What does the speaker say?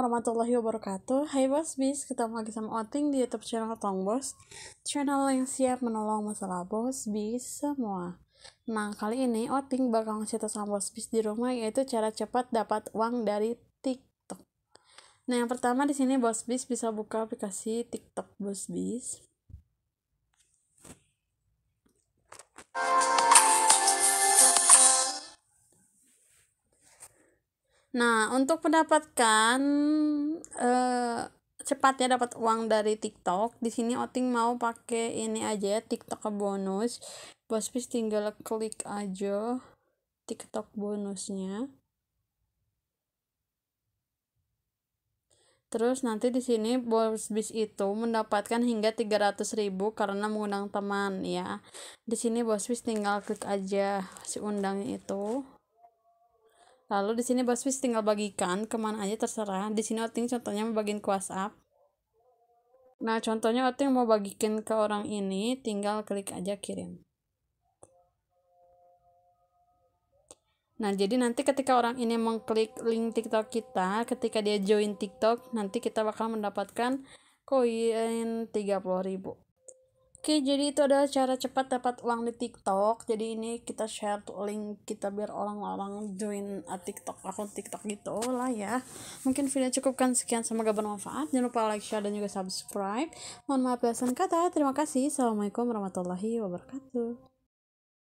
warahmatullahi wabarakatuh Hai Bos Bis, ketemu lagi sama Oting di Youtube channel Tong Bos Channel yang siap menolong masalah Bos Bis semua Nah, kali ini Oting bakal ngasih sama Bos Bis di rumah Yaitu cara cepat dapat uang dari TikTok Nah, yang pertama di sini Bos Bis bisa buka aplikasi TikTok Bos Bis Nah, untuk mendapatkan eh, cepatnya dapat uang dari TikTok, di sini Oting mau pakai ini aja ya, TikTok bonus. bis tinggal klik aja TikTok bonusnya. Terus nanti di sini bos bis itu mendapatkan hingga 300.000 karena mengundang teman ya. Di sini bos bis tinggal klik aja si undangnya itu. Lalu di sini Buzzfeed tinggal bagikan kemana aja terserah. Di sini Oting contohnya mau bagiin ke WhatsApp. Nah, contohnya Oting mau bagikan ke orang ini, tinggal klik aja kirim. Nah, jadi nanti ketika orang ini mengklik link TikTok kita, ketika dia join TikTok, nanti kita bakal mendapatkan koin ribu Oke, jadi itu adalah cara cepat dapat uang di TikTok. Jadi ini kita share link kita biar orang-orang join a uh, TikTok, akun TikTok gitu lah ya. Mungkin video cukupkan sekian, semoga bermanfaat. Jangan lupa like, share, dan juga subscribe. Mohon maaf belasan kata. Terima kasih. Assalamualaikum warahmatullahi wabarakatuh.